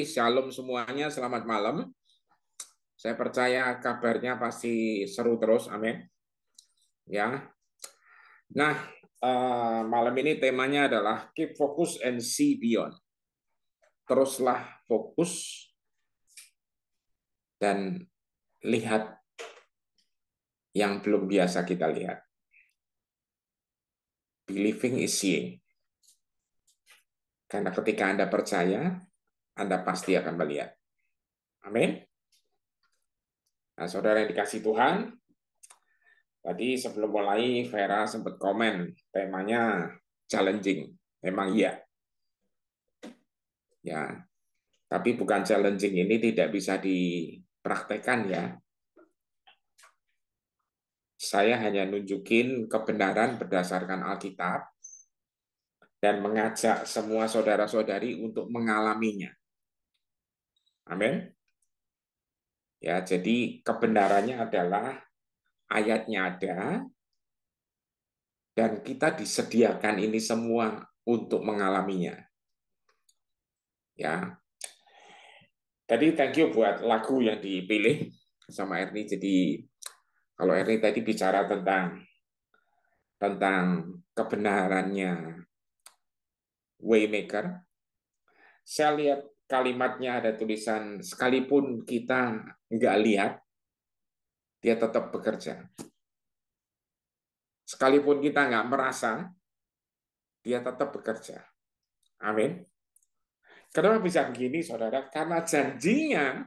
Shalom semuanya, selamat malam. Saya percaya kabarnya pasti seru terus, amin. Ya. Nah, uh, malam ini temanya adalah keep focus and see beyond. Teruslah fokus dan lihat yang belum biasa kita lihat. Believing is seeing. Karena ketika Anda percaya, anda pasti akan melihat. Amin. Nah, saudara yang dikasih Tuhan, tadi sebelum mulai Vera sempat komen temanya challenging. Memang iya. Ya. Tapi bukan challenging ini tidak bisa dipraktekkan ya. Saya hanya nunjukin kebenaran berdasarkan Alkitab dan mengajak semua saudara-saudari untuk mengalaminya. Amin. Ya, jadi kebenarannya adalah ayatnya ada dan kita disediakan ini semua untuk mengalaminya. Ya. Tadi thank you buat lagu yang dipilih sama Erni. Jadi kalau Erni tadi bicara tentang tentang kebenarannya Waymaker, saya lihat kalimatnya ada tulisan sekalipun kita nggak lihat, dia tetap bekerja. Sekalipun kita nggak merasa, dia tetap bekerja. Amin. Kenapa bisa begini, saudara? Karena janjinya,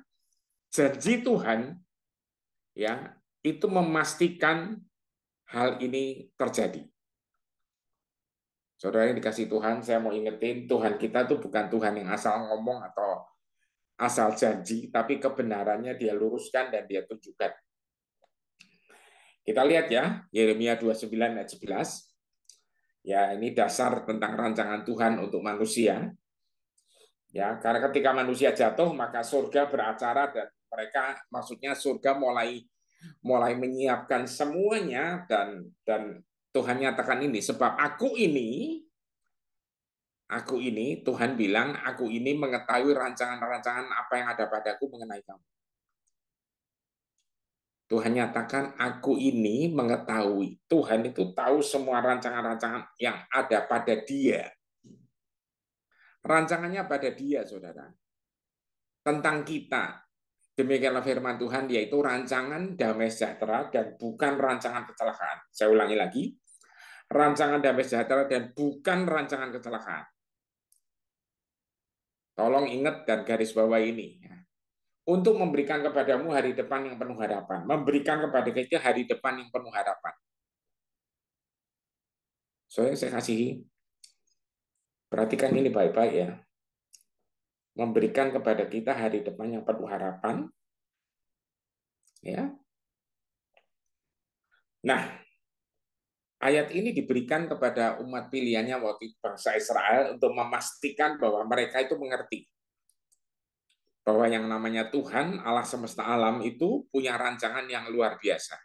janji Tuhan, ya itu memastikan hal ini terjadi. Saudara yang dikasih Tuhan, saya mau ingetin Tuhan kita tuh bukan Tuhan yang asal ngomong atau asal janji, tapi kebenarannya dia luruskan dan dia tunjukkan. Kita lihat ya, Yeremia 29 ayat 11. Ya, ini dasar tentang rancangan Tuhan untuk manusia. Ya, karena ketika manusia jatuh, maka surga beracara dan mereka maksudnya surga mulai mulai menyiapkan semuanya dan dan Tuhan nyatakan ini sebab aku ini aku ini Tuhan bilang aku ini mengetahui rancangan-rancangan apa yang ada padaku mengenai kamu. Tuhan nyatakan aku ini mengetahui. Tuhan itu tahu semua rancangan-rancangan yang ada pada dia. Rancangannya pada dia, Saudara. Tentang kita. Demikianlah firman Tuhan yaitu rancangan damai sejahtera dan bukan rancangan kecelakaan. Saya ulangi lagi, rancangan damai sejahtera dan bukan rancangan kecelakaan. Tolong ingat dan garis bawah ini. Ya. Untuk memberikan kepadamu hari depan yang penuh harapan. Memberikan kepada kita hari depan yang penuh harapan. Soalnya saya kasih, perhatikan ini baik-baik ya. Memberikan kepada kita hari depan yang penuh harapan. Ya. Nah, Ayat ini diberikan kepada umat pilihannya waktu bangsa Israel untuk memastikan bahwa mereka itu mengerti bahwa yang namanya Tuhan Allah semesta alam itu punya rancangan yang luar biasa.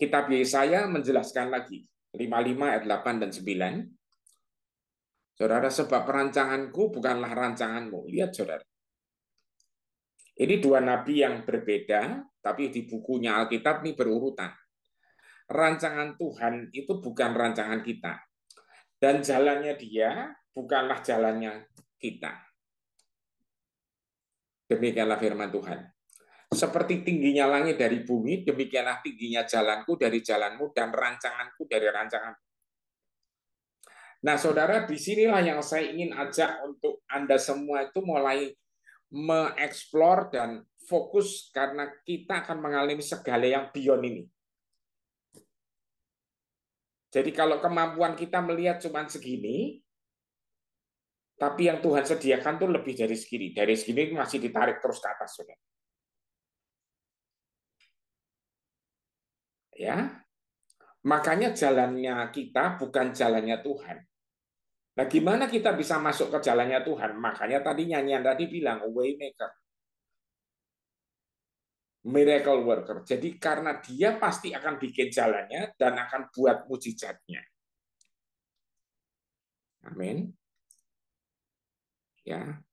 Kitab Yesaya menjelaskan lagi 55 ayat 8 dan 9. Saudara sebab perancanganku bukanlah rancanganmu. Lihat saudara. Ini dua nabi yang berbeda tapi di bukunya Alkitab ini berurutan rancangan Tuhan itu bukan rancangan kita. Dan jalannya dia bukanlah jalannya kita. Demikianlah firman Tuhan. Seperti tingginya langit dari bumi, demikianlah tingginya jalanku dari jalanmu dan rancanganku dari rancanganmu. Nah, saudara, disinilah yang saya ingin ajak untuk Anda semua itu mulai mengeksplor dan fokus karena kita akan mengalami segala yang beyond ini. Jadi kalau kemampuan kita melihat cuma segini, tapi yang Tuhan sediakan tuh lebih dari segini. Dari segini masih ditarik terus ke atas, saudara. Ya, makanya jalannya kita bukan jalannya Tuhan. Nah, gimana kita bisa masuk ke jalannya Tuhan? Makanya tadi nyanyian tadi bilang, waymaker miracle worker. Jadi karena dia pasti akan bikin jalannya dan akan buat mujizatnya. Amin. Ya.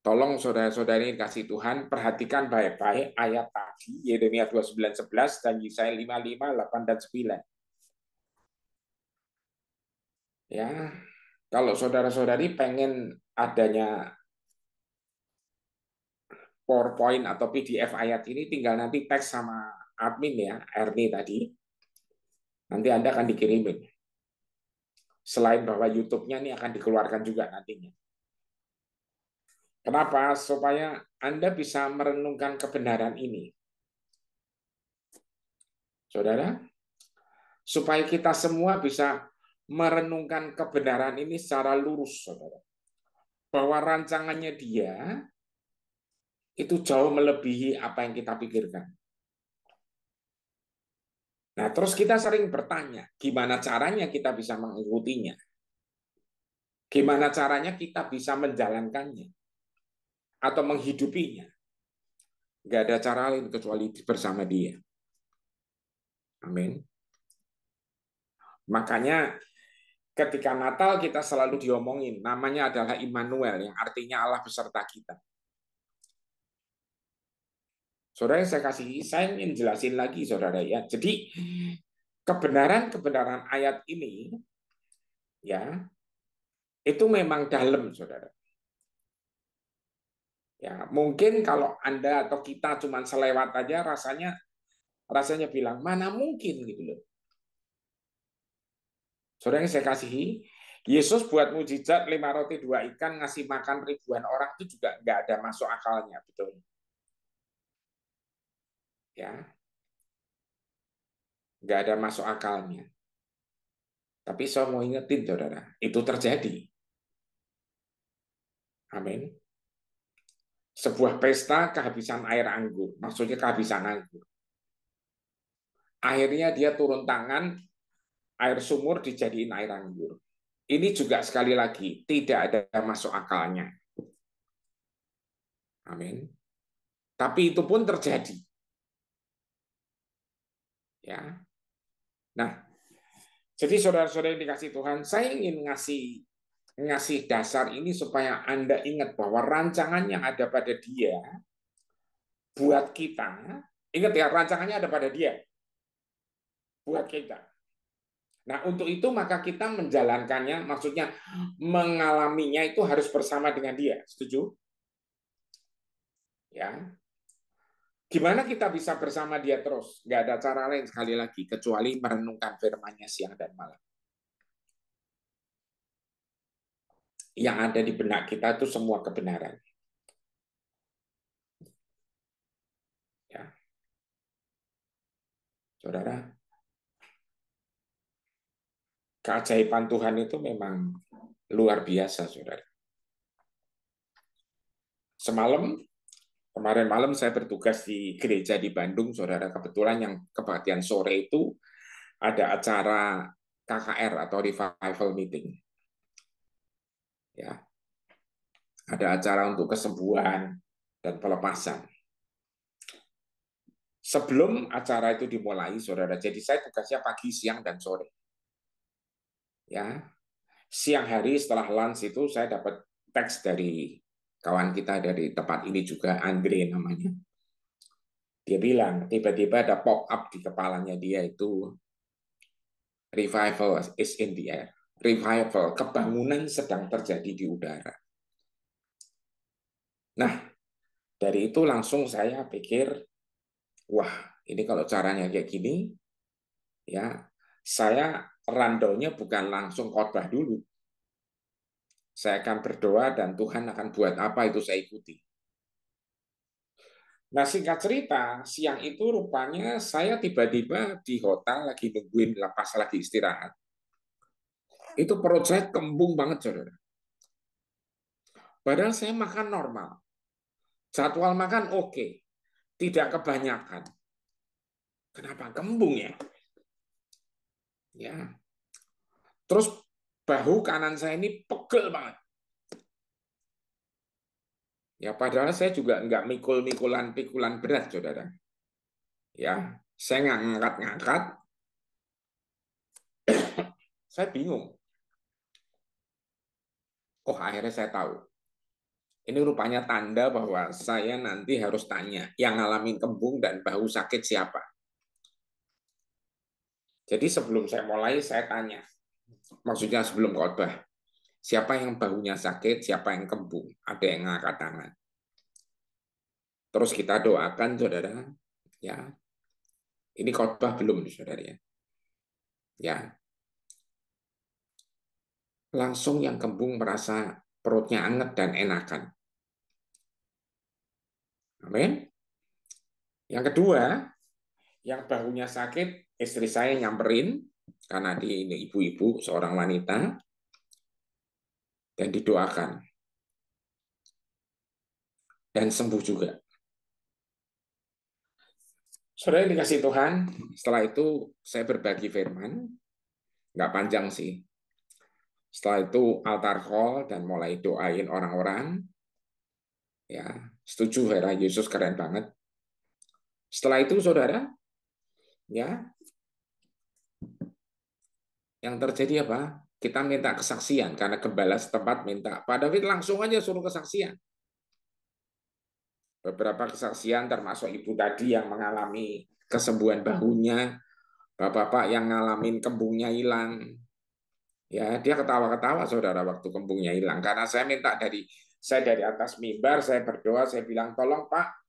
Tolong saudara-saudari kasih Tuhan perhatikan baik-baik ayat tadi Yeremia 29:11 dan Yesaya 55 8 dan 9. Ya. Kalau saudara-saudari pengen adanya PowerPoint atau PDF ayat ini tinggal nanti teks sama admin ya, Erni tadi. Nanti Anda akan dikirimin. Selain bahwa YouTube-nya ini akan dikeluarkan juga nantinya. Kenapa? Supaya Anda bisa merenungkan kebenaran ini. Saudara, supaya kita semua bisa merenungkan kebenaran ini secara lurus, saudara. Bahwa rancangannya dia itu jauh melebihi apa yang kita pikirkan. Nah, terus kita sering bertanya, gimana caranya kita bisa mengikutinya? Gimana caranya kita bisa menjalankannya? Atau menghidupinya? Gak ada cara lain kecuali bersama dia. Amin. Makanya ketika Natal kita selalu diomongin, namanya adalah Immanuel, yang artinya Allah beserta kita. Saudara saya kasih, saya ingin jelasin lagi saudara ya. Jadi kebenaran-kebenaran ayat ini ya itu memang dalam saudara. Ya, mungkin kalau Anda atau kita cuma selewat aja rasanya rasanya bilang mana mungkin gitu loh. Saudara yang saya kasih, Yesus buat mujizat lima roti dua ikan ngasih makan ribuan orang itu juga nggak ada masuk akalnya betul ya nggak ada masuk akalnya. Tapi saya mau ingetin saudara, itu terjadi. Amin. Sebuah pesta kehabisan air anggur, maksudnya kehabisan anggur. Akhirnya dia turun tangan, air sumur dijadiin air anggur. Ini juga sekali lagi tidak ada masuk akalnya. Amin. Tapi itu pun terjadi. Ya. Nah, jadi saudara-saudara yang dikasih Tuhan, saya ingin ngasih ngasih dasar ini supaya Anda ingat bahwa rancangan yang ada pada dia buat kita, ingat ya, rancangannya ada pada dia buat kita. Nah, untuk itu maka kita menjalankannya, maksudnya mengalaminya itu harus bersama dengan dia. Setuju? Ya. Gimana kita bisa bersama dia terus? Nggak ada cara lain sekali lagi, kecuali merenungkan firmannya siang dan malam. Yang ada di benak kita itu semua kebenaran. Ya. Saudara, keajaiban Tuhan itu memang luar biasa, saudara. Semalam Kemarin malam saya bertugas di gereja di Bandung, saudara. Kebetulan yang kebaktian sore itu ada acara KKR atau revival meeting. Ya. Ada acara untuk kesembuhan dan pelepasan. Sebelum acara itu dimulai, saudara, jadi saya tugasnya pagi, siang, dan sore. Ya, siang hari setelah lunch itu saya dapat teks dari kawan kita dari tempat ini juga Andre namanya dia bilang tiba-tiba ada pop up di kepalanya dia itu revival is in the air revival kebangunan sedang terjadi di udara nah dari itu langsung saya pikir wah ini kalau caranya kayak gini ya saya randonya bukan langsung khotbah dulu saya akan berdoa dan Tuhan akan buat apa itu saya ikuti. Nah singkat cerita, siang itu rupanya saya tiba-tiba di hotel lagi nungguin lepas lagi istirahat. Itu perut saya kembung banget, saudara. Padahal saya makan normal. Jadwal makan oke. Okay. Tidak kebanyakan. Kenapa? Kembung ya? Ya. Terus bahu kanan saya ini pegel banget. Ya padahal saya juga nggak mikul-mikulan pikulan berat, saudara. Ya, saya nggak ngangkat-ngangkat. saya bingung. Oh, akhirnya saya tahu. Ini rupanya tanda bahwa saya nanti harus tanya yang ngalamin kembung dan bahu sakit siapa. Jadi sebelum saya mulai, saya tanya, maksudnya sebelum khotbah. Siapa yang bahunya sakit, siapa yang kembung, ada yang ngangkat tangan. Terus kita doakan, saudara, ya. Ini khotbah belum, saudara ya. Ya. Langsung yang kembung merasa perutnya anget dan enakan. Amin. Yang kedua, yang bahunya sakit istri saya nyamperin karena di ini ibu-ibu seorang wanita dan didoakan dan sembuh juga. Saudara dikasih Tuhan, setelah itu saya berbagi firman, nggak panjang sih. Setelah itu altar call dan mulai doain orang-orang. Ya, setuju Hera Yesus keren banget. Setelah itu saudara, ya yang terjadi apa? Kita minta kesaksian karena gembala setempat minta. Pak David langsung aja suruh kesaksian. Beberapa kesaksian termasuk ibu tadi yang mengalami kesembuhan bahunya, bapak-bapak yang ngalamin kembungnya hilang. Ya, dia ketawa-ketawa saudara waktu kembungnya hilang karena saya minta dari saya dari atas mimbar, saya berdoa, saya bilang tolong Pak,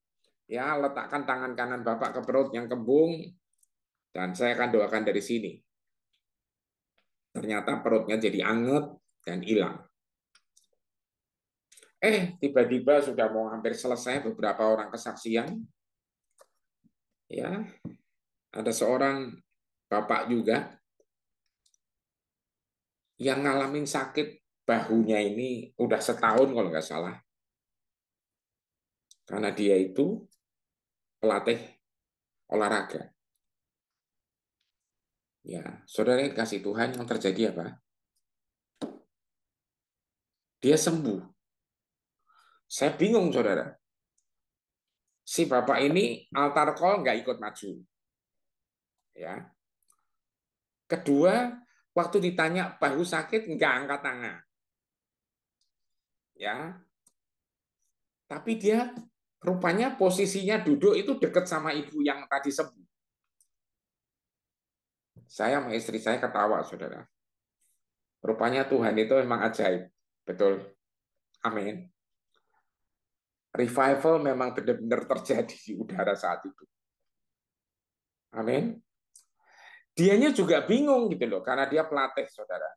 ya letakkan tangan kanan Bapak ke perut yang kembung dan saya akan doakan dari sini. Ternyata perutnya jadi anget dan hilang. Eh, tiba-tiba sudah mau hampir selesai beberapa orang kesaksian. Ya, ada seorang bapak juga yang ngalamin sakit bahunya ini udah setahun kalau nggak salah. Karena dia itu pelatih olahraga. Ya, saudara yang kasih Tuhan yang terjadi apa? Dia sembuh. Saya bingung, saudara. Si bapak ini altar call nggak ikut maju. Ya. Kedua, waktu ditanya bahu sakit nggak angkat tangan. Ya. Tapi dia rupanya posisinya duduk itu dekat sama ibu yang tadi sembuh. Saya sama istri saya ketawa, saudara. Rupanya Tuhan itu memang ajaib. Betul. Amin. Revival memang benar-benar terjadi di udara saat itu. Amin. Dianya juga bingung gitu loh, karena dia pelatih, saudara.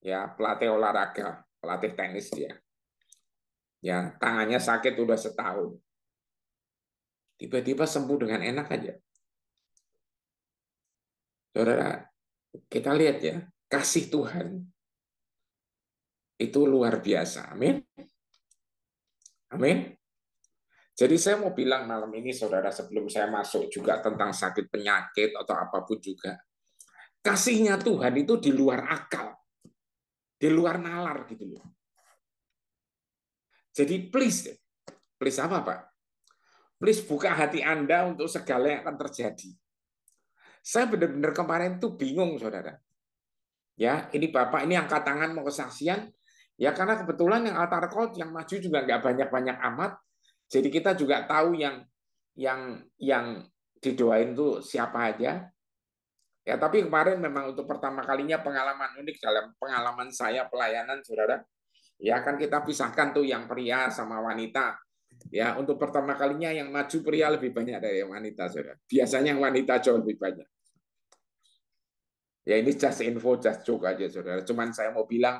Ya, pelatih olahraga, pelatih tenis dia. Ya, tangannya sakit udah setahun. Tiba-tiba sembuh dengan enak aja. Saudara, kita lihat ya, kasih Tuhan itu luar biasa. Amin. Amin. Jadi saya mau bilang malam ini saudara sebelum saya masuk juga tentang sakit penyakit atau apapun juga. Kasihnya Tuhan itu di luar akal. Di luar nalar gitu loh. Jadi please, please apa Pak? Please buka hati Anda untuk segala yang akan terjadi. Saya benar-benar kemarin tuh bingung, saudara. Ya, ini bapak ini angkat tangan mau kesaksian. Ya karena kebetulan yang altar call yang maju juga nggak banyak-banyak amat. Jadi kita juga tahu yang yang yang didoain tuh siapa aja. Ya tapi kemarin memang untuk pertama kalinya pengalaman unik dalam pengalaman saya pelayanan saudara. Ya kan kita pisahkan tuh yang pria sama wanita Ya, untuk pertama kalinya yang maju pria lebih banyak dari yang wanita, Saudara. Biasanya yang wanita jauh lebih banyak. Ya ini just info, just joke aja, Saudara. Cuman saya mau bilang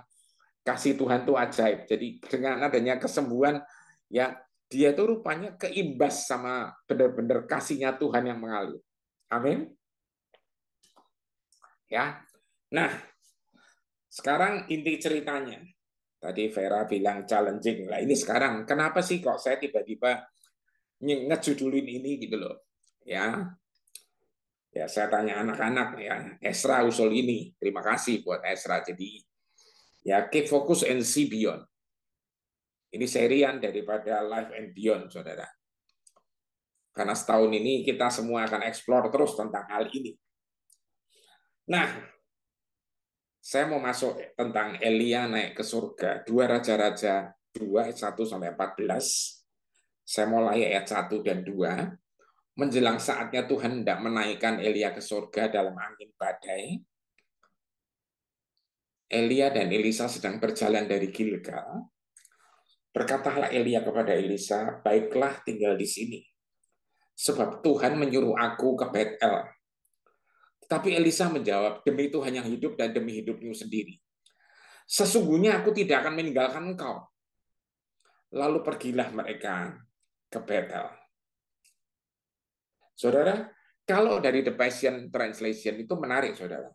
kasih Tuhan tuh ajaib. Jadi dengan adanya kesembuhan ya dia itu rupanya keimbas sama benar-benar kasihnya Tuhan yang mengalir. Amin. Ya. Nah, sekarang inti ceritanya Tadi Vera bilang challenging. Lah ini sekarang kenapa sih kok saya tiba-tiba ngejudulin ini gitu loh. Ya. Ya saya tanya anak-anak ya, Esra usul ini. Terima kasih buat Esra. Jadi ya keep focus and see beyond. Ini serian daripada life and beyond, saudara. Karena setahun ini kita semua akan eksplor terus tentang hal ini. Nah, saya mau masuk tentang Elia naik ke surga, dua raja-raja dua ayat 1 sampai 14. Saya mulai ayat 1 dan 2. Menjelang saatnya Tuhan tidak menaikkan Elia ke surga dalam angin badai. Elia dan Elisa sedang berjalan dari Gilgal. Berkatalah Elia kepada Elisa, "Baiklah tinggal di sini. Sebab Tuhan menyuruh aku ke Betel tapi Elisa menjawab, demi Tuhan yang hidup dan demi hidupmu sendiri. Sesungguhnya aku tidak akan meninggalkan engkau. Lalu pergilah mereka ke Bethel. Saudara, kalau dari The Passion Translation itu menarik, saudara.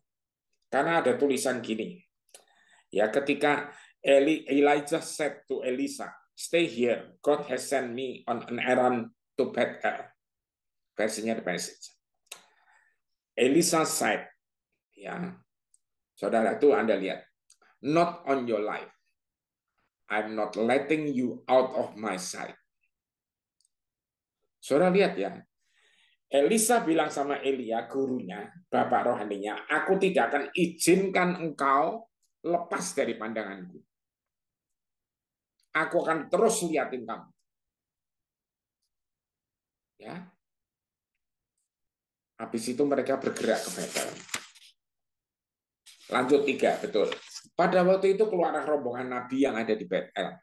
Karena ada tulisan gini. Ya, ketika Eli, Elijah said to Elisa, stay here, God has sent me on an errand to Bethel. Versinya The Passage. Elisa said, ya, saudara itu Anda lihat, not on your life. I'm not letting you out of my sight. Saudara lihat ya, Elisa bilang sama Elia, gurunya, bapak rohaninya, aku tidak akan izinkan engkau lepas dari pandanganku. Aku akan terus liatin kamu. Ya, Habis itu mereka bergerak ke Betel. Lanjut tiga, betul. Pada waktu itu keluar rombongan Nabi yang ada di Betel.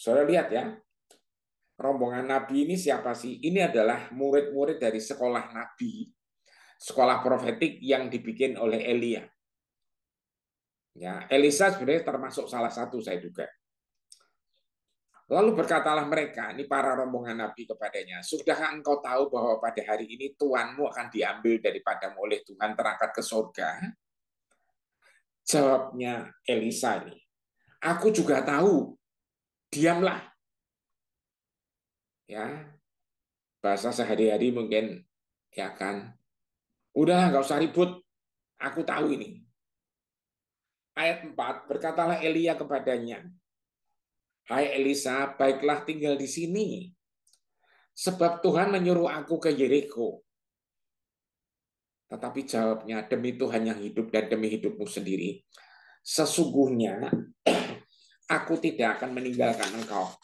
Soalnya lihat ya, rombongan Nabi ini siapa sih? Ini adalah murid-murid dari sekolah Nabi, sekolah profetik yang dibikin oleh Elia. Ya, Elisa sebenarnya termasuk salah satu saya duga. Lalu berkatalah mereka, ini para rombongan Nabi kepadanya, Sudahkah engkau tahu bahwa pada hari ini Tuhanmu akan diambil daripada oleh Tuhan terangkat ke surga? Jawabnya Elisa ini, aku juga tahu, diamlah. Ya, bahasa sehari-hari mungkin ya kan, udah nggak usah ribut, aku tahu ini. Ayat 4, berkatalah Elia kepadanya, Hai Elisa, baiklah tinggal di sini. Sebab Tuhan menyuruh aku ke Yeriko. Tetapi jawabnya, demi Tuhan yang hidup dan demi hidupmu sendiri, sesungguhnya aku tidak akan meninggalkan engkau.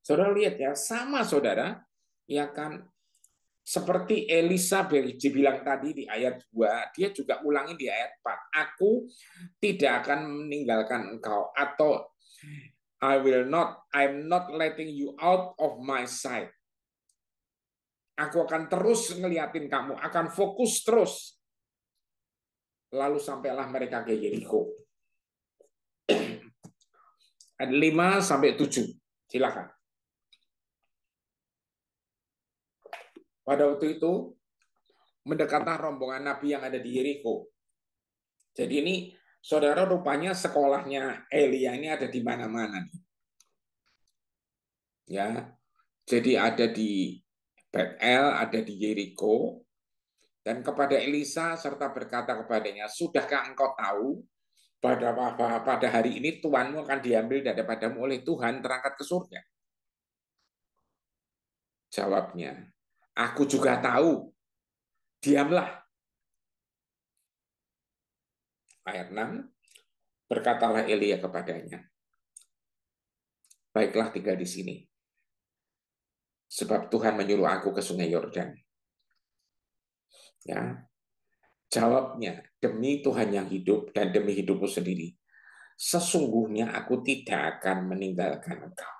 Saudara lihat ya, sama saudara, ya kan, seperti Elisa dibilang tadi di ayat 2, dia juga ulangi di ayat 4. Aku tidak akan meninggalkan engkau. Atau I will not, I'm not letting you out of my sight. Aku akan terus ngeliatin kamu, akan fokus terus. Lalu sampailah mereka ke Jericho. Ayat lima sampai tujuh. Silakan. Pada waktu itu, mendekatlah rombongan Nabi yang ada di Jericho. Jadi ini saudara rupanya sekolahnya Elia ini ada di mana-mana nih. Ya. Jadi ada di Betel, ada di Jericho dan kepada Elisa serta berkata kepadanya, Sudahkah engkau tahu pada, pada hari ini tuanmu akan diambil daripadamu oleh Tuhan terangkat ke surga? Jawabnya, aku juga tahu. Diamlah, ayat 6, berkatalah Elia kepadanya, baiklah tinggal di sini, sebab Tuhan menyuruh aku ke sungai Yordan. Ya, Jawabnya, demi Tuhan yang hidup dan demi hidupku sendiri, sesungguhnya aku tidak akan meninggalkan engkau.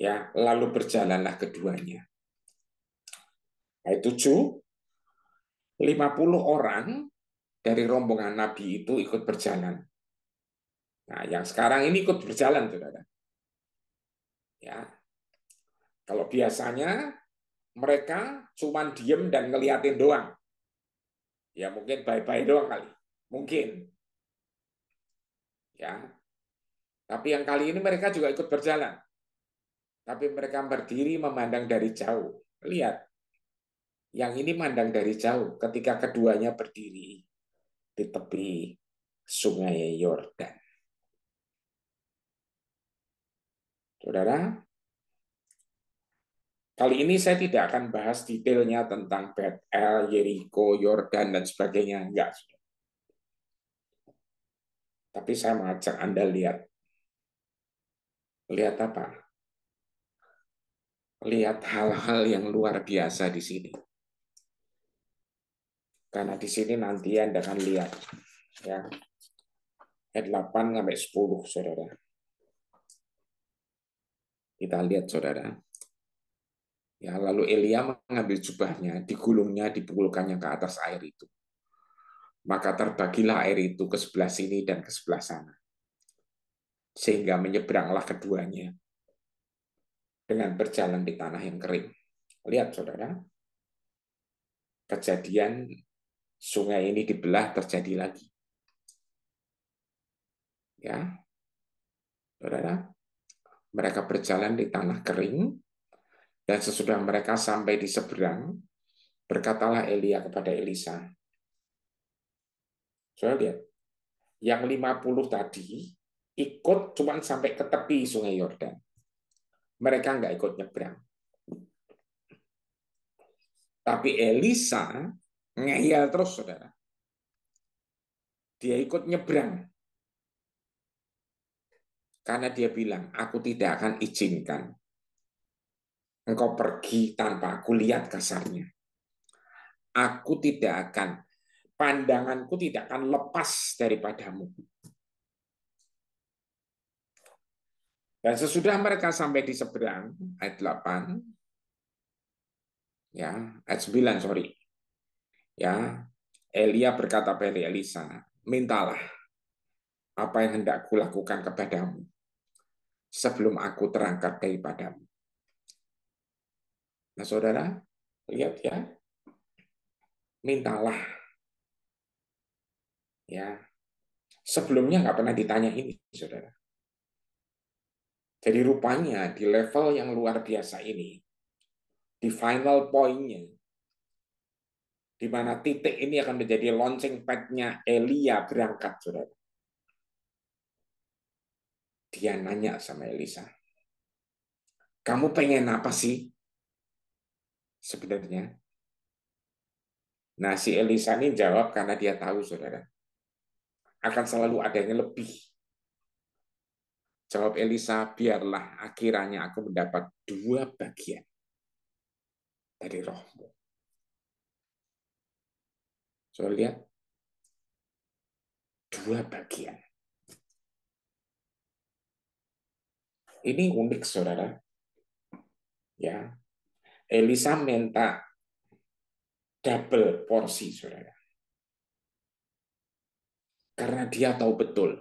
Ya, lalu berjalanlah keduanya. Ayat 7, 50 orang dari rombongan Nabi itu ikut berjalan. Nah, yang sekarang ini ikut berjalan, saudara. Ya, kalau biasanya mereka cuma diem dan ngeliatin doang. Ya mungkin bye-bye doang kali. Mungkin. Ya. Tapi yang kali ini mereka juga ikut berjalan. Tapi mereka berdiri memandang dari jauh. Lihat. Yang ini mandang dari jauh ketika keduanya berdiri di tepi sungai Yordan. Saudara, kali ini saya tidak akan bahas detailnya tentang Bethel, Jericho, Yordan, dan sebagainya. Enggak. Tapi saya mengajak Anda lihat. Lihat apa? Lihat hal-hal yang luar biasa di sini. Karena di sini nanti Anda akan lihat ya. Ayat 8 sampai 10, Saudara. Kita lihat, Saudara. Ya, lalu Elia mengambil jubahnya, digulungnya, dipukulkannya ke atas air itu. Maka terbagilah air itu ke sebelah sini dan ke sebelah sana. Sehingga menyeberanglah keduanya dengan berjalan di tanah yang kering. Lihat, Saudara. Kejadian sungai ini dibelah terjadi lagi. Ya, saudara, mereka berjalan di tanah kering, dan sesudah mereka sampai di seberang, berkatalah Elia kepada Elisa. Soalnya lihat, yang 50 tadi ikut cuma sampai ke tepi sungai Yordan. Mereka nggak ikut nyebrang. Tapi Elisa ngeyel terus saudara. Dia ikut nyebrang. Karena dia bilang, aku tidak akan izinkan engkau pergi tanpa aku lihat kasarnya. Aku tidak akan, pandanganku tidak akan lepas daripadamu. Dan sesudah mereka sampai di seberang, ayat 8, ya, ayat 9, sorry, Ya, Elia berkata pada Elisa, mintalah apa yang hendak kulakukan kepadamu sebelum aku terangkat daripadamu. Nah, saudara, lihat ya, mintalah. Ya, sebelumnya nggak pernah ditanya ini, saudara. Jadi rupanya di level yang luar biasa ini, di final poinnya, di mana titik ini akan menjadi launching padnya Elia berangkat, saudara. Dia nanya sama Elisa, kamu pengen apa sih sebenarnya? Nah, si Elisa ini jawab karena dia tahu, saudara, akan selalu ada yang lebih. Jawab Elisa, biarlah akhirnya aku mendapat dua bagian dari rohmu Coba lihat, dua bagian. Ini unik, saudara. Ya, Elisa minta double porsi, saudara. Karena dia tahu betul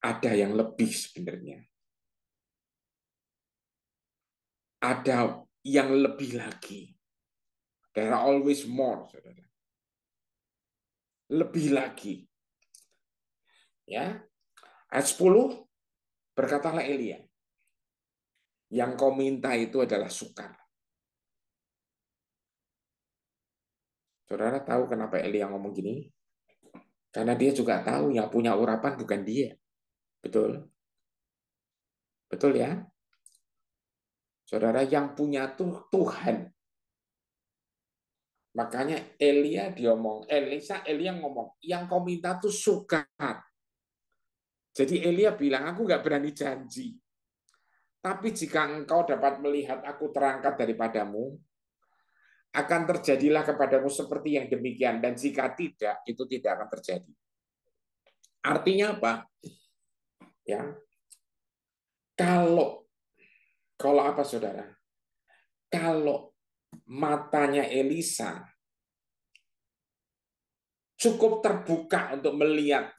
ada yang lebih sebenarnya. Ada yang lebih lagi There are always more, saudara. Lebih lagi. Ya. Ayat 10, berkatalah Elia, yang kau minta itu adalah sukar. Saudara tahu kenapa Elia ngomong gini? Karena dia juga tahu yang punya urapan bukan dia. Betul? Betul ya? Saudara yang punya tuh Tuhan. Makanya Elia diomong, Elisa, Elia ngomong, yang kau minta tuh sukat. Jadi Elia bilang, aku nggak berani janji. Tapi jika engkau dapat melihat aku terangkat daripadamu, akan terjadilah kepadamu seperti yang demikian. Dan jika tidak, itu tidak akan terjadi. Artinya apa? Ya, kalau kalau apa saudara? Kalau matanya Elisa cukup terbuka untuk melihat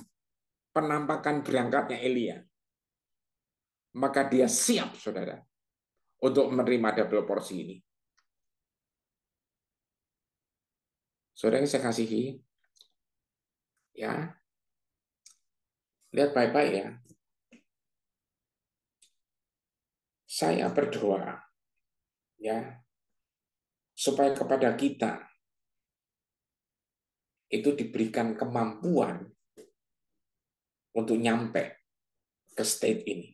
penampakan berangkatnya Elia. Maka dia siap, saudara, untuk menerima double porsi ini. Saudara yang saya kasihi, ya, lihat baik-baik ya. Saya berdoa, ya, supaya kepada kita itu diberikan kemampuan untuk nyampe ke state ini.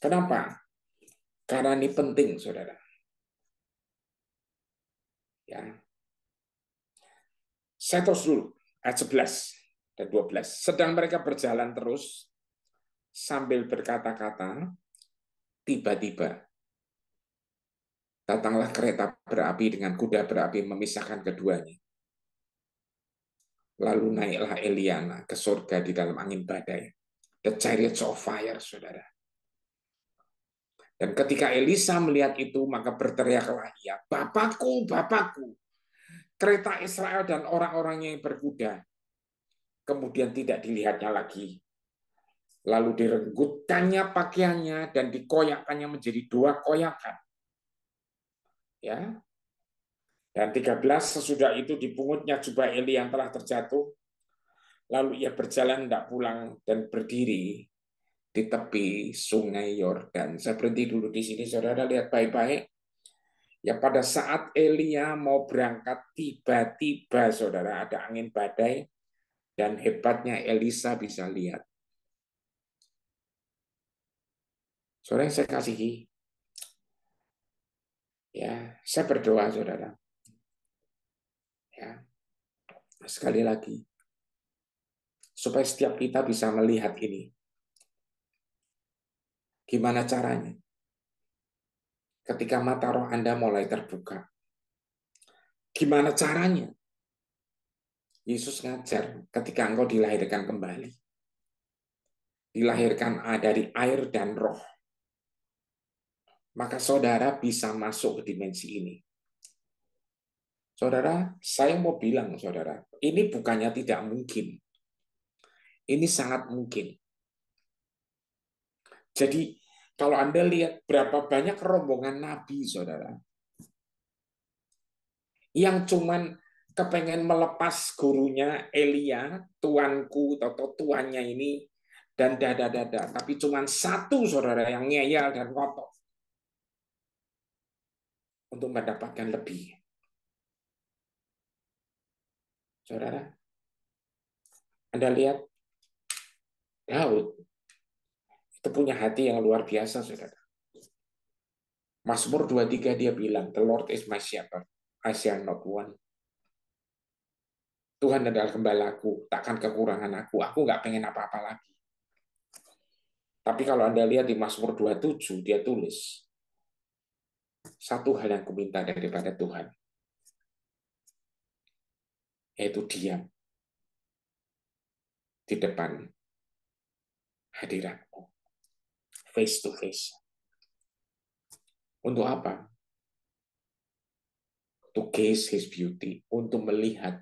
Kenapa? Karena ini penting, saudara. Ya. Saya terus dulu, ayat 11 dan 12. Sedang mereka berjalan terus sambil berkata-kata, tiba-tiba Datanglah kereta berapi dengan kuda berapi memisahkan keduanya. Lalu naiklah Eliana ke surga di dalam angin badai. The chariots of fire, saudara. Dan ketika Elisa melihat itu, maka berteriaklah ia, Bapakku, Bapakku, kereta Israel dan orang-orangnya yang berkuda. Kemudian tidak dilihatnya lagi. Lalu direnggutkannya pakaiannya dan dikoyakannya menjadi dua koyakan ya dan 13 sesudah itu dipungutnya jubah Eli yang telah terjatuh lalu ia berjalan tidak pulang dan berdiri di tepi sungai Yordan. Saya berhenti dulu di sini, saudara lihat baik-baik. Ya pada saat Elia mau berangkat, tiba-tiba saudara ada angin badai dan hebatnya Elisa bisa lihat. Saudara saya kasihi, Ya, saya berdoa Saudara. Ya. Sekali lagi supaya setiap kita bisa melihat ini. Gimana caranya? Ketika mata roh Anda mulai terbuka. Gimana caranya? Yesus ngajar ketika engkau dilahirkan kembali. Dilahirkan ah, dari air dan roh maka saudara bisa masuk ke dimensi ini. Saudara, saya mau bilang, saudara, ini bukannya tidak mungkin. Ini sangat mungkin. Jadi, kalau Anda lihat berapa banyak rombongan nabi, saudara, yang cuman kepengen melepas gurunya Elia, tuanku atau tuannya ini, dan dada-dada. Tapi cuman satu, saudara, yang ngeyel dan ngotot untuk mendapatkan lebih. Saudara, Anda lihat Daud itu punya hati yang luar biasa, saudara. Mazmur 23 dia bilang, The Lord is my shepherd, I shall not want. Tuhan adalah gembalaku, takkan kekurangan aku, aku nggak pengen apa-apa lagi. Tapi kalau Anda lihat di Mazmur 27, dia tulis, satu hal yang kuminta daripada Tuhan, yaitu diam di depan hadiratmu, face to face. Untuk apa? To gaze His beauty, untuk melihat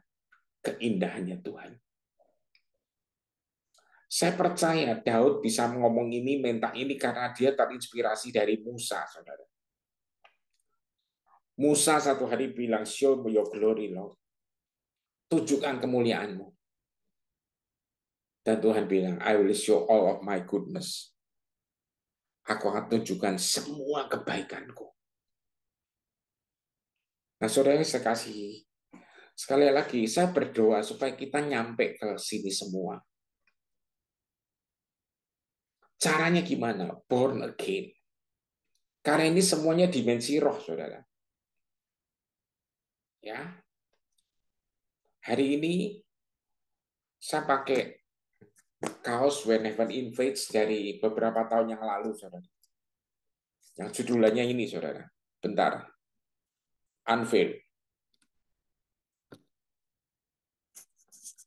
keindahannya Tuhan. Saya percaya Daud bisa ngomong ini, minta ini karena dia terinspirasi dari Musa, saudara. Musa satu hari bilang, show me your glory, Lord. Tunjukkan kemuliaanmu. Dan Tuhan bilang, I will show all of my goodness. Aku akan tunjukkan semua kebaikanku. Nah, saudara yang saya kasihi, sekali lagi saya berdoa supaya kita nyampe ke sini semua. Caranya gimana? Born again. Karena ini semuanya dimensi roh, saudara ya hari ini saya pakai kaos When Heaven Invades dari beberapa tahun yang lalu saudara yang judulnya ini saudara bentar unveil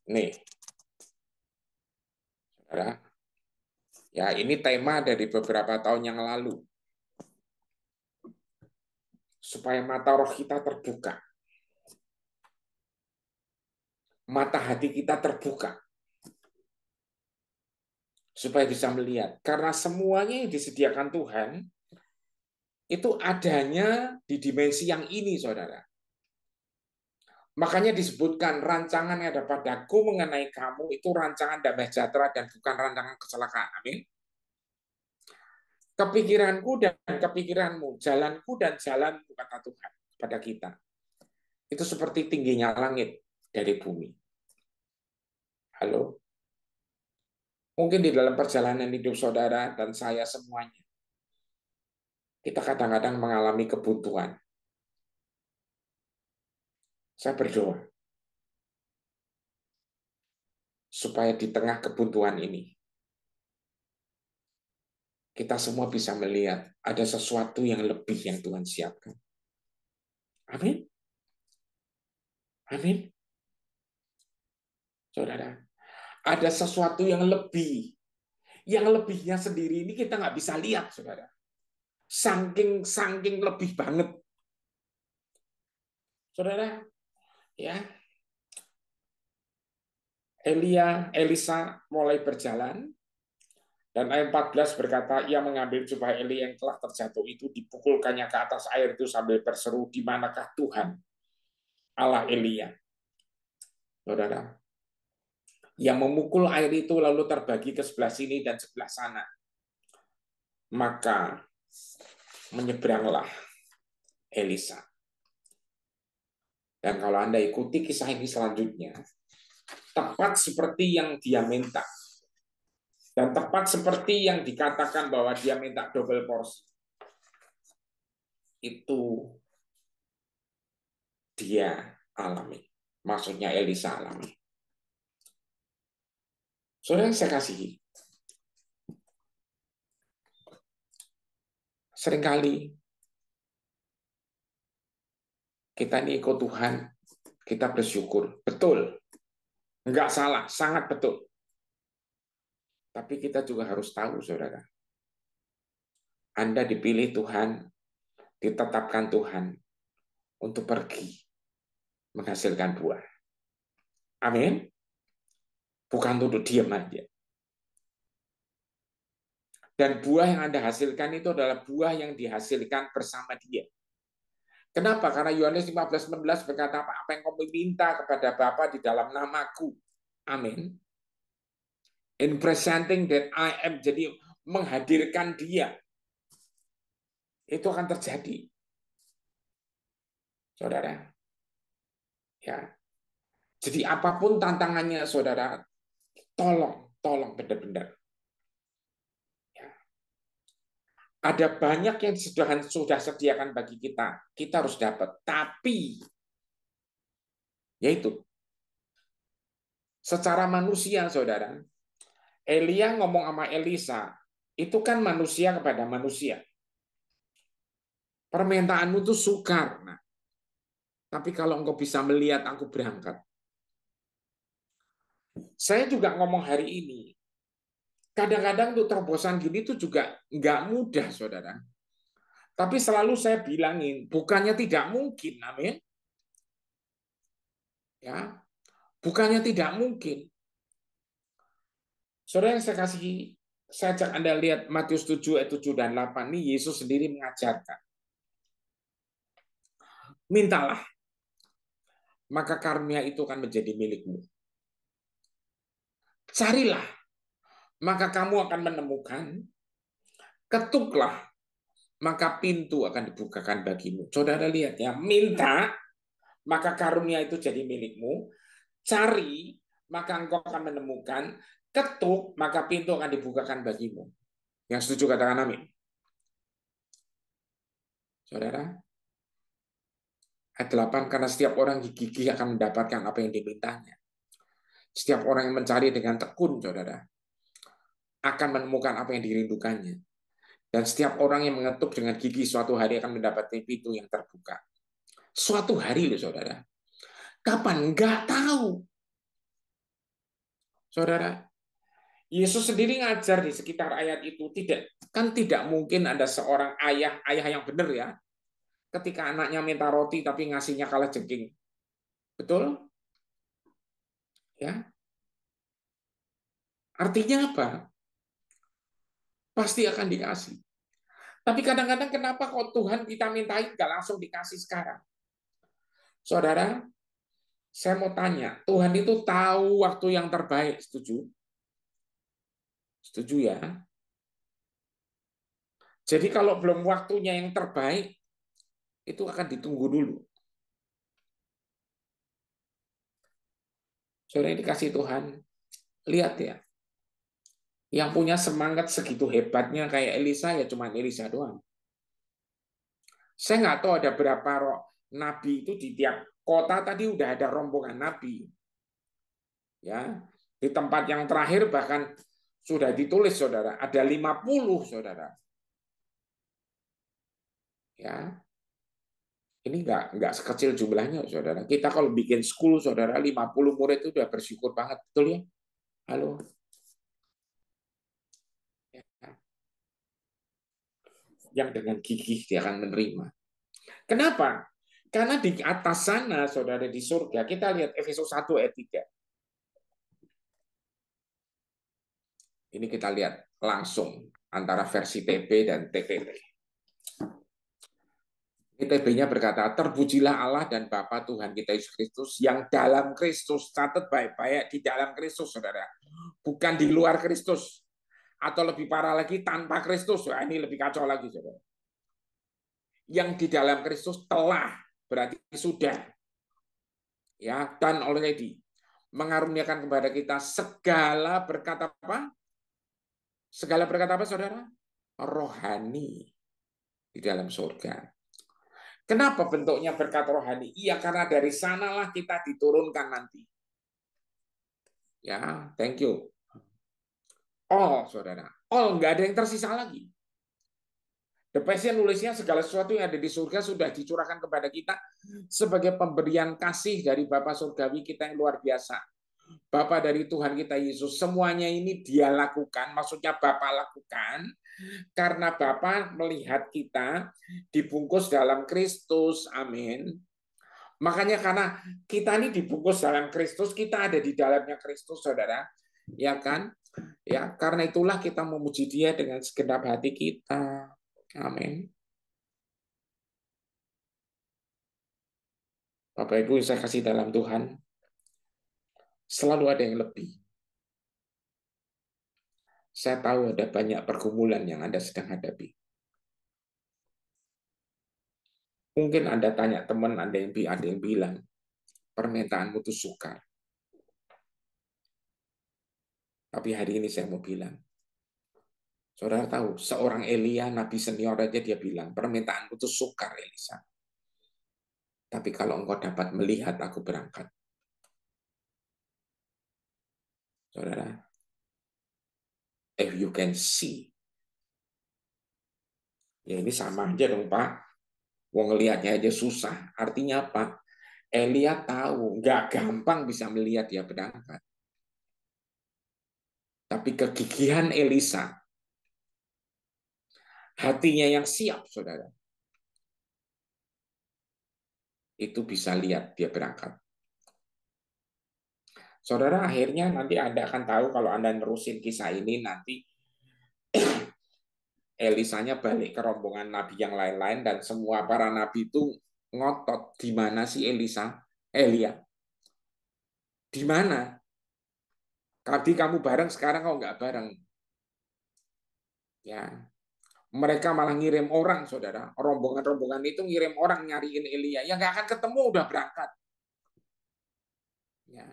nih saudara ya ini tema dari beberapa tahun yang lalu supaya mata roh kita terbuka mata hati kita terbuka supaya bisa melihat karena semuanya yang disediakan Tuhan itu adanya di dimensi yang ini Saudara. Makanya disebutkan rancangan yang ada padaku mengenai kamu itu rancangan damai sejahtera dan bukan rancangan kecelakaan. Amin. Kepikiranku dan kepikiranmu, jalanku dan jalan kata Tuhan pada kita. Itu seperti tingginya langit dari bumi. Halo? Mungkin di dalam perjalanan hidup saudara dan saya semuanya, kita kadang-kadang mengalami kebutuhan. Saya berdoa, supaya di tengah kebutuhan ini, kita semua bisa melihat ada sesuatu yang lebih yang Tuhan siapkan. Amin. Amin saudara. Ada sesuatu yang lebih. Yang lebihnya sendiri ini kita nggak bisa lihat, saudara. Saking saking lebih banget. Saudara, ya. Elia, Elisa mulai berjalan, dan ayat 14 berkata, ia mengambil jubah Eli yang telah terjatuh itu, dipukulkannya ke atas air itu sambil berseru, di manakah Tuhan Allah Elia? Saudara, yang memukul air itu lalu terbagi ke sebelah sini dan sebelah sana. Maka menyeberanglah Elisa. Dan kalau Anda ikuti kisah ini selanjutnya, tepat seperti yang dia minta. Dan tepat seperti yang dikatakan bahwa dia minta double porsi. Itu dia alami. Maksudnya Elisa alami. Saudara yang saya kasihi, seringkali kita ini ikut Tuhan, kita bersyukur. Betul. Enggak salah, sangat betul. Tapi kita juga harus tahu, saudara. Anda dipilih Tuhan, ditetapkan Tuhan untuk pergi menghasilkan buah. Amin. Bukan untuk diam aja. Dan buah yang Anda hasilkan itu adalah buah yang dihasilkan bersama dia. Kenapa? Karena Yohanes 15, berkata, apa yang kamu minta kepada Bapa di dalam namaku. Amin. In presenting that I am, jadi menghadirkan dia. Itu akan terjadi. Saudara. Ya. Jadi apapun tantangannya saudara, tolong, tolong benar-benar. Ya. Ada banyak yang sudah sudah sediakan bagi kita, kita harus dapat. Tapi, yaitu secara manusia, saudara, Elia ngomong sama Elisa, itu kan manusia kepada manusia. Permintaanmu itu sukar. Nah, tapi kalau engkau bisa melihat aku berangkat, saya juga ngomong hari ini. Kadang-kadang untuk terobosan gini itu juga nggak mudah, saudara. Tapi selalu saya bilangin, bukannya tidak mungkin, amin. Ya, bukannya tidak mungkin. Saudara yang saya kasih, saya ajak Anda lihat Matius 7 ayat 7 dan 8 ini Yesus sendiri mengajarkan. Mintalah, maka karunia itu akan menjadi milikmu. Carilah, maka kamu akan menemukan. Ketuklah, maka pintu akan dibukakan bagimu. Saudara lihat ya, minta, maka karunia itu jadi milikmu. Cari, maka engkau akan menemukan. Ketuk, maka pintu akan dibukakan bagimu. Yang setuju katakan amin. Saudara, ayat 8, karena setiap orang gigi-gigi akan mendapatkan apa yang dimintanya. Setiap orang yang mencari dengan tekun, saudara, akan menemukan apa yang dirindukannya. Dan setiap orang yang mengetuk dengan gigi suatu hari akan mendapati pintu yang terbuka. Suatu hari loh, saudara. Kapan? Nggak tahu. Saudara, Yesus sendiri ngajar di sekitar ayat itu tidak kan tidak mungkin ada seorang ayah ayah yang benar ya ketika anaknya minta roti tapi ngasihnya kalah jengking betul Ya. Artinya apa? Pasti akan dikasih. Tapi kadang-kadang kenapa kok Tuhan kita mintain nggak langsung dikasih sekarang? Saudara, saya mau tanya, Tuhan itu tahu waktu yang terbaik, setuju? Setuju ya? Jadi kalau belum waktunya yang terbaik, itu akan ditunggu dulu. Saudara yang dikasih Tuhan, lihat ya. Yang punya semangat segitu hebatnya kayak Elisa ya cuma Elisa doang. Saya nggak tahu ada berapa roh nabi itu di tiap kota tadi udah ada rombongan nabi. Ya, di tempat yang terakhir bahkan sudah ditulis Saudara, ada 50 Saudara. Ya, ini nggak nggak sekecil jumlahnya, saudara. Kita kalau bikin school, saudara, 50 murid itu udah bersyukur banget, betul ya? Halo. Ya. Yang dengan gigih dia akan menerima. Kenapa? Karena di atas sana, saudara di surga, kita lihat Efesus 1 ayat 3. Ini kita lihat langsung antara versi TP dan TPT. ITB-nya berkata, terpujilah Allah dan Bapa Tuhan kita Yesus Kristus yang dalam Kristus, catat baik-baik di dalam Kristus, saudara. Bukan di luar Kristus. Atau lebih parah lagi, tanpa Kristus. Wah, ini lebih kacau lagi, saudara. Yang di dalam Kristus telah, berarti sudah. ya Dan already. Mengaruniakan kepada kita segala berkata apa? Segala berkata apa, saudara? Rohani di dalam surga Kenapa bentuknya berkat rohani? Iya karena dari sanalah kita diturunkan nanti. Ya, thank you. Oh, saudara. Oh, nggak ada yang tersisa lagi. The Passion nulisnya segala sesuatu yang ada di surga sudah dicurahkan kepada kita sebagai pemberian kasih dari Bapa Surgawi kita yang luar biasa. Bapa dari Tuhan kita Yesus, semuanya ini dia lakukan, maksudnya Bapa lakukan karena Bapa melihat kita dibungkus dalam Kristus. Amin. Makanya karena kita ini dibungkus dalam Kristus, kita ada di dalamnya Kristus, Saudara. Ya kan? Ya, karena itulah kita memuji Dia dengan segenap hati kita. Amin. Bapak Ibu, saya kasih dalam Tuhan selalu ada yang lebih. Saya tahu ada banyak pergumulan yang Anda sedang hadapi. Mungkin Anda tanya teman, ada yang, ada yang bilang, permintaanmu itu sukar. Tapi hari ini saya mau bilang, saudara tahu, seorang Elia, nabi senior aja dia bilang, permintaanmu itu sukar, Elisa. Tapi kalau engkau dapat melihat aku berangkat. Saudara, if you can see. Ya ini sama hmm. aja dong Pak. Wong ngelihatnya aja susah. Artinya apa? Elia tahu nggak gampang bisa melihat dia berangkat. Tapi kegigihan Elisa, hatinya yang siap, saudara, itu bisa lihat dia berangkat. Saudara akhirnya nanti Anda akan tahu kalau Anda nerusin kisah ini nanti Elisanya balik ke rombongan nabi yang lain-lain dan semua para nabi itu ngotot di mana si Elisa, Elia. Di mana? Tadi kamu bareng, sekarang kau nggak bareng. Ya, mereka malah ngirim orang, saudara. Rombongan-rombongan itu ngirim orang nyariin Elia. Ya nggak akan ketemu, udah berangkat. Ya.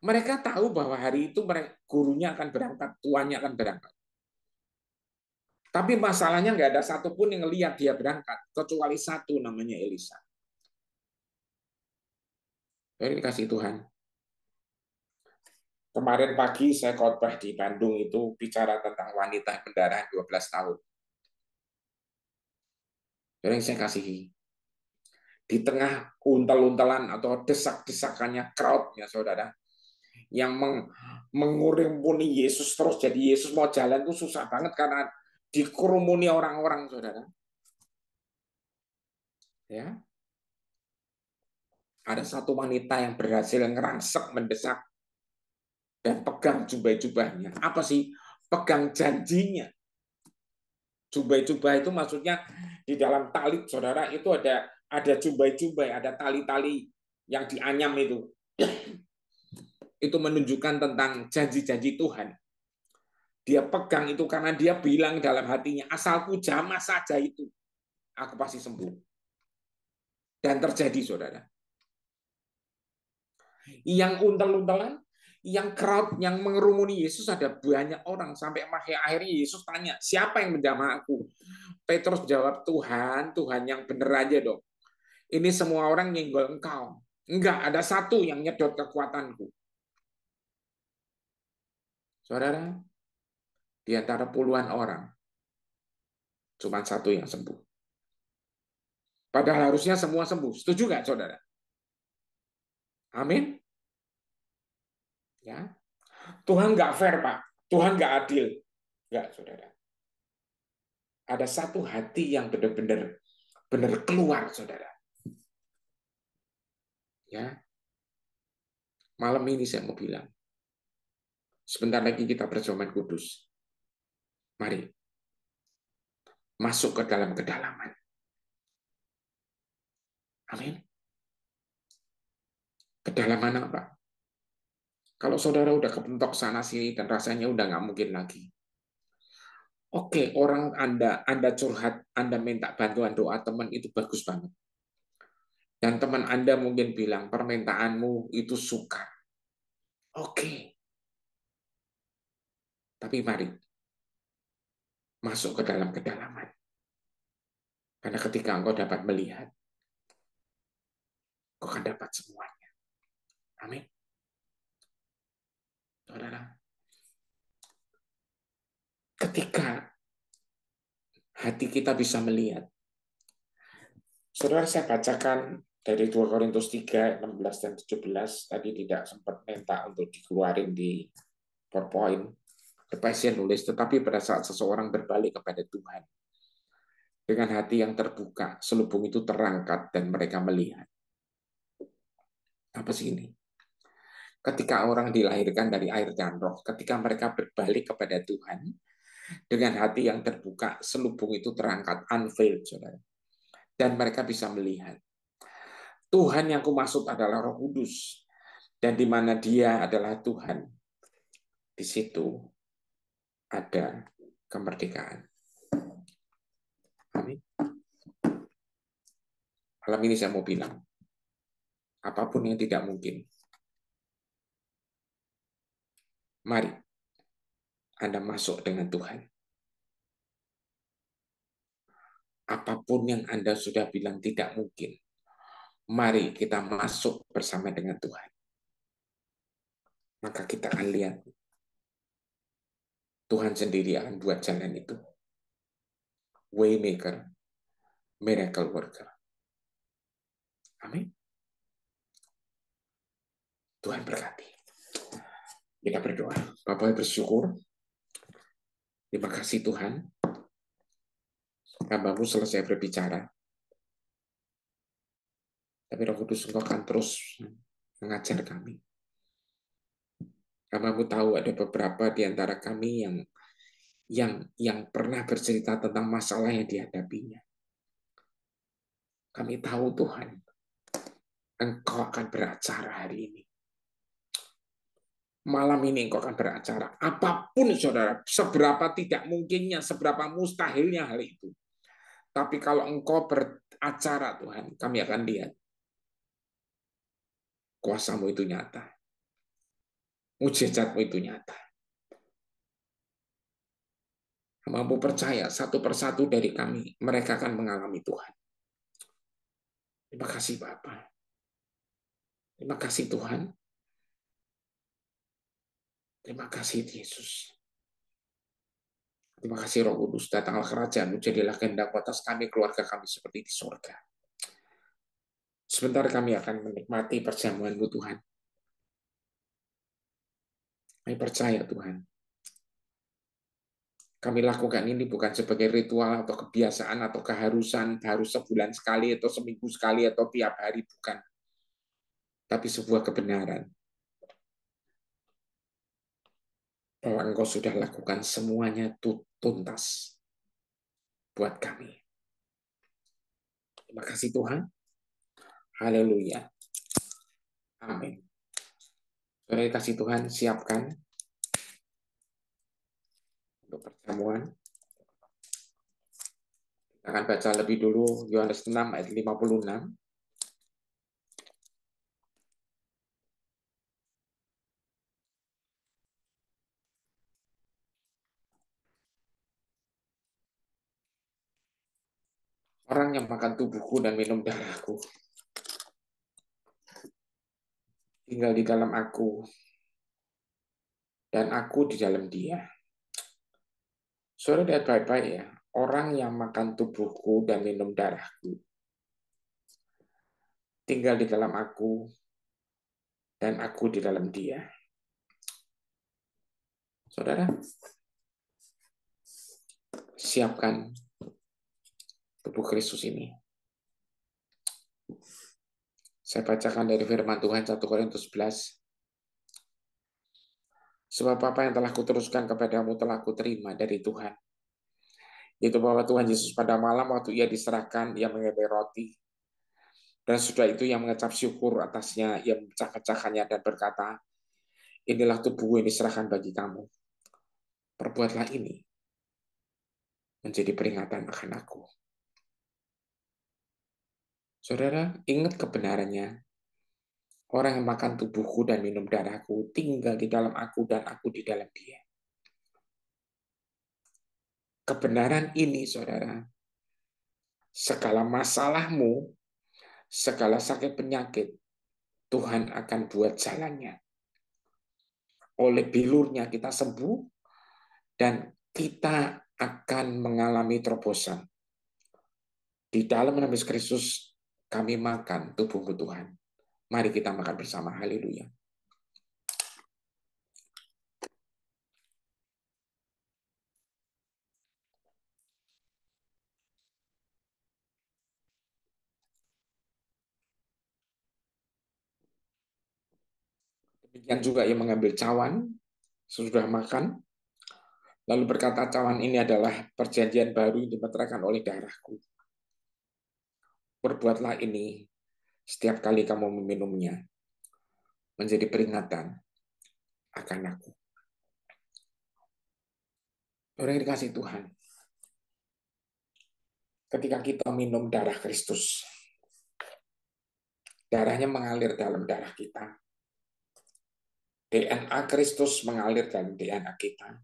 Mereka tahu bahwa hari itu mereka, gurunya akan berangkat, tuannya akan berangkat. Tapi masalahnya nggak ada satupun yang lihat dia berangkat, kecuali satu namanya Elisa. Jadi kasih Tuhan. Kemarin pagi saya khotbah di Bandung itu bicara tentang wanita pendarahan 12 tahun. Jadi saya kasihi. Di tengah untel-untelan atau desak-desakannya crowdnya saudara, yang meng, mengurimuni Yesus terus jadi Yesus mau jalan itu susah banget karena dikerumuni orang-orang saudara ya ada satu wanita yang berhasil ngerangsek mendesak dan pegang jubah-jubahnya apa sih pegang janjinya jubah-jubah itu maksudnya di dalam tali saudara itu ada ada jubah-jubah ada tali-tali yang dianyam itu itu menunjukkan tentang janji-janji Tuhan. Dia pegang itu karena dia bilang dalam hatinya, asalku jamah saja itu, aku pasti sembuh. Dan terjadi, saudara. Yang untel-untelan, yang crowd, yang mengerumuni Yesus ada banyak orang. Sampai akhir akhirnya Yesus tanya, siapa yang menjamah aku? Petrus jawab, Tuhan, Tuhan yang benar aja dong. Ini semua orang nyenggol engkau. Enggak, ada satu yang nyedot kekuatanku. Saudara, di antara puluhan orang, cuma satu yang sembuh. Padahal harusnya semua sembuh. Setuju nggak, saudara? Amin. Ya, Tuhan nggak fair, Pak. Tuhan nggak adil. Nggak, saudara. Ada satu hati yang benar-benar benar keluar, saudara. Ya, malam ini saya mau bilang, Sebentar lagi kita berzoman kudus. Mari. Masuk ke dalam kedalaman. Amin. Kedalaman apa? Kalau saudara udah kepentok sana-sini dan rasanya udah nggak mungkin lagi. Oke, orang Anda, Anda curhat, Anda minta bantuan doa teman itu bagus banget. Dan teman Anda mungkin bilang, permintaanmu itu sukar. Oke, tapi mari masuk ke dalam kedalaman. Karena ketika engkau dapat melihat, engkau akan dapat semuanya. Amin. Saudara, ketika hati kita bisa melihat, Saudara, saya bacakan dari 2 Korintus 3, 16, dan 17. Tadi tidak sempat minta untuk dikeluarin di PowerPoint. The Passion nulis, tetapi pada saat seseorang berbalik kepada Tuhan, dengan hati yang terbuka, selubung itu terangkat dan mereka melihat. Apa sih ini? Ketika orang dilahirkan dari air dan roh, ketika mereka berbalik kepada Tuhan, dengan hati yang terbuka, selubung itu terangkat, unveiled, saudara. Dan mereka bisa melihat. Tuhan yang kumaksud adalah Roh Kudus, dan di mana Dia adalah Tuhan, di situ ada kemerdekaan. Amin. Malam ini saya mau bilang, apapun yang tidak mungkin, mari Anda masuk dengan Tuhan. Apapun yang Anda sudah bilang tidak mungkin, mari kita masuk bersama dengan Tuhan. Maka kita akan lihat Tuhan sendiri akan buat jalan itu. Waymaker, miracle worker. Amin. Tuhan berkati. Kita berdoa. Bapak bersyukur. Terima kasih Tuhan. Hambamu selesai berbicara. Tapi Roh Kudus Engkau akan terus mengajar kami. Kamu tahu ada beberapa di antara kami yang yang yang pernah bercerita tentang masalah yang dihadapinya. Kami tahu Tuhan, Engkau akan beracara hari ini. Malam ini Engkau akan beracara. Apapun saudara, seberapa tidak mungkinnya, seberapa mustahilnya hal itu. Tapi kalau Engkau beracara Tuhan, kami akan lihat. Kuasamu itu nyata mujizatmu itu nyata. Mampu percaya satu persatu dari kami, mereka akan mengalami Tuhan. Terima kasih Bapak. Terima kasih Tuhan. Terima kasih Yesus. Terima kasih Roh Kudus, datanglah kerajaan, jadilah kehendak atas kami, keluarga kami seperti di surga. Sebentar kami akan menikmati perjamuanmu Tuhan. Kami percaya Tuhan. Kami lakukan ini bukan sebagai ritual atau kebiasaan atau keharusan harus sebulan sekali atau seminggu sekali atau tiap hari bukan. Tapi sebuah kebenaran. Bahwa engkau sudah lakukan semuanya tuntas buat kami. Terima kasih Tuhan. Haleluya. Amin. Saudara kasih Tuhan siapkan untuk pertemuan. Kita akan baca lebih dulu Yohanes 6 ayat 56. Orang yang makan tubuhku dan minum darahku tinggal di dalam aku dan aku di dalam dia. saudara lihat baik-baik ya, orang yang makan tubuhku dan minum darahku tinggal di dalam aku dan aku di dalam dia. Saudara, siapkan tubuh Kristus ini saya bacakan dari firman Tuhan 1 Korintus 11. Sebab apa yang telah kuteruskan kepadamu telah kuterima dari Tuhan. Yaitu bahwa Tuhan Yesus pada malam waktu ia diserahkan, ia mengambil roti. Dan sudah itu ia mengecap syukur atasnya, ia mencah pecahkannya dan berkata, inilah tubuh yang diserahkan bagi kamu. Perbuatlah ini menjadi peringatan akan aku. Saudara, ingat kebenarannya. Orang yang makan tubuhku dan minum darahku tinggal di dalam aku dan aku di dalam dia. Kebenaran ini, saudara, segala masalahmu, segala sakit penyakit, Tuhan akan buat jalannya. Oleh bilurnya kita sembuh dan kita akan mengalami terobosan. Di dalam nama Kristus kami makan tubuhmu Tuhan. Mari kita makan bersama. Haleluya. Demikian juga yang mengambil cawan, sudah makan, lalu berkata cawan ini adalah perjanjian baru yang dimeterakan oleh darahku. Perbuatlah ini setiap kali kamu meminumnya menjadi peringatan akan aku. Orang yang dikasih Tuhan, ketika kita minum darah Kristus, darahnya mengalir dalam darah kita. DNA Kristus mengalir dalam DNA kita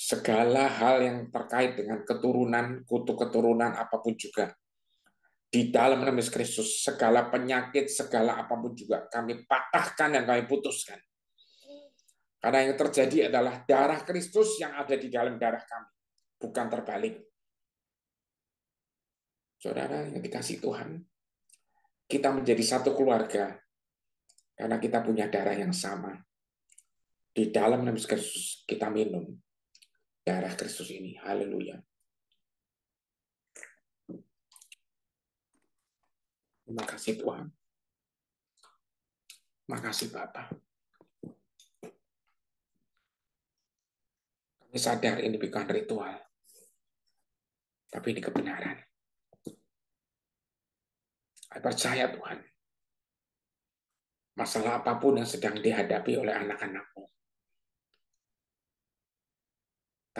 segala hal yang terkait dengan keturunan, kutu keturunan apapun juga. Di dalam nama Kristus, segala penyakit, segala apapun juga kami patahkan dan kami putuskan. Karena yang terjadi adalah darah Kristus yang ada di dalam darah kami, bukan terbalik. Saudara yang dikasih Tuhan, kita menjadi satu keluarga karena kita punya darah yang sama. Di dalam nama Kristus kita minum darah Kristus ini. Haleluya. Terima kasih Tuhan. Terima kasih Bapak. Kami sadar ini bukan ritual, tapi ini kebenaran. Saya percaya Tuhan, masalah apapun yang sedang dihadapi oleh anak-anakmu,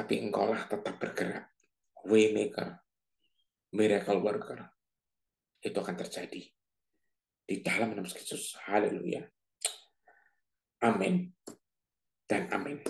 tapi engkaulah tetap bergerak. Waymaker, miracle worker. Itu akan terjadi. Di dalam nama Yesus. Haleluya. Amin. Dan amin.